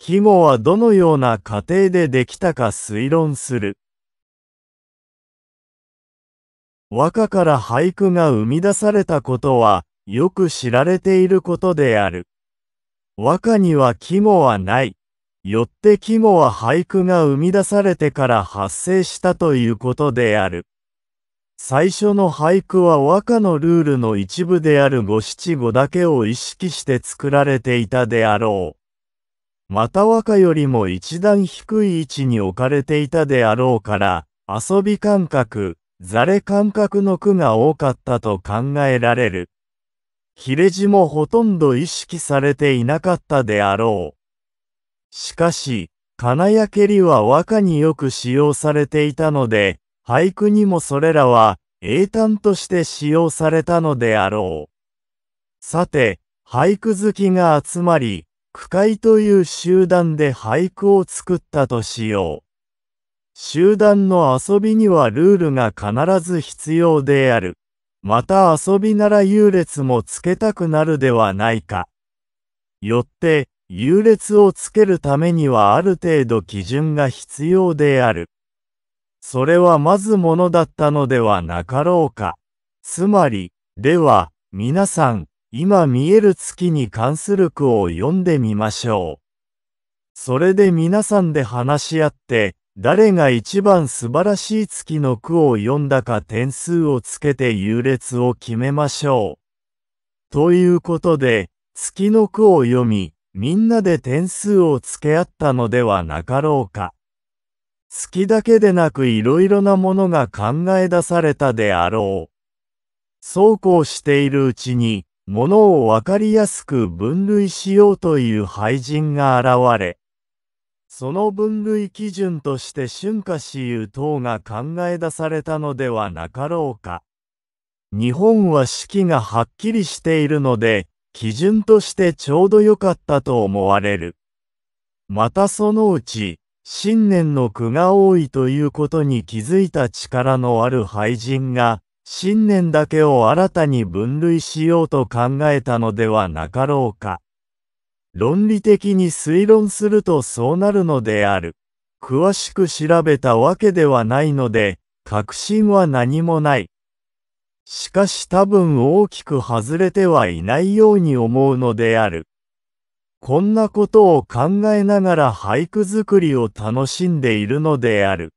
ヒモはどのような過程でできたか推論する。和歌から俳句が生み出されたことは、よく知られていることである。和歌には肝はない。よって肝は俳句が生み出されてから発生したということである。最初の俳句は和歌のルールの一部である五七五だけを意識して作られていたであろう。また和歌よりも一段低い位置に置かれていたであろうから、遊び感覚、ざれ感覚の句が多かったと考えられる。ヒレジもほとんど意識されていなかったであろう。しかし、金やけりは和歌によく使用されていたので、俳句にもそれらは英単として使用されたのであろう。さて、俳句好きが集まり、区会という集団で俳句を作ったとしよう。集団の遊びにはルールが必ず必要である。また遊びなら優劣もつけたくなるではないか。よって、優劣をつけるためにはある程度基準が必要である。それはまずものだったのではなかろうか。つまり、では、皆さん、今見える月に関する句を読んでみましょう。それで皆さんで話し合って、誰が一番素晴らしい月の句を読んだか点数をつけて優劣を決めましょう。ということで、月の句を読み、みんなで点数をつけ合ったのではなかろうか。月だけでなくいろいろなものが考え出されたであろう。そうこうしているうちに、ものをわかりやすく分類しようという廃人が現れ、その分類基準として春夏私有等が考え出されたのではなかろうか。日本は四季がはっきりしているので、基準としてちょうど良かったと思われる。またそのうち、新年の句が多いということに気づいた力のある俳人が、信念だけを新たに分類しようと考えたのではなかろうか。論理的に推論するとそうなるのである。詳しく調べたわけではないので、確信は何もない。しかし多分大きく外れてはいないように思うのである。こんなことを考えながら俳句作りを楽しんでいるのである。